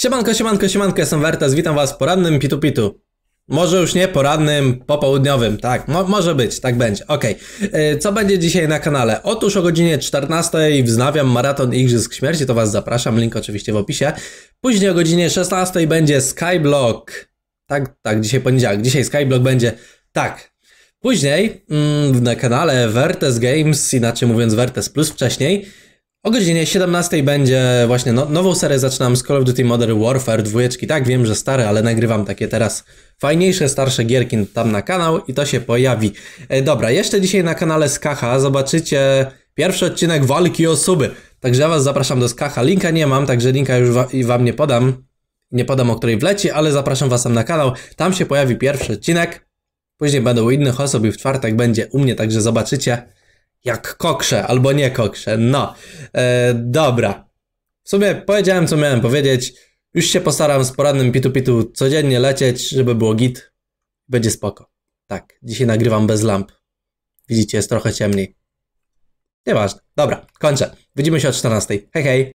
Siemanko, siemanko, siemanko, jestem Wertes, witam was w porannym Pitu Pitu. Może już nie porannym, popołudniowym, tak, mo może być, tak będzie, okej. Okay. E, co będzie dzisiaj na kanale? Otóż o godzinie 14 wznawiam Maraton Igrzysk Śmierci, to was zapraszam, link oczywiście w opisie. Później o godzinie 16 będzie Skyblock, tak, tak, dzisiaj poniedziałek, dzisiaj Skyblock będzie, tak, Później mm, na kanale Vertes Games, inaczej mówiąc Vertes Plus wcześniej, o godzinie 17 będzie właśnie no, nową serię zaczynam z Call of Duty Modern Warfare dwójeczki. Tak, wiem, że stare, ale nagrywam takie teraz fajniejsze, starsze gierki tam na kanał i to się pojawi. E, dobra, jeszcze dzisiaj na kanale Skacha zobaczycie pierwszy odcinek walki o Także ja was zapraszam do Skacha. Linka nie mam, także linka już wa wam nie podam. Nie podam, o której wleci, ale zapraszam was tam na kanał. Tam się pojawi pierwszy odcinek. Później będą u innych osób i w czwartek będzie u mnie, także zobaczycie. Jak kokrze albo nie kokrze. No, e, dobra. W sumie powiedziałem, co miałem powiedzieć. Już się postaram z porannym pitu-pitu codziennie lecieć, żeby było git. Będzie spoko. Tak, dzisiaj nagrywam bez lamp. Widzicie, jest trochę ciemniej. Nieważne. Dobra, kończę. Widzimy się o 14. Hej, hej.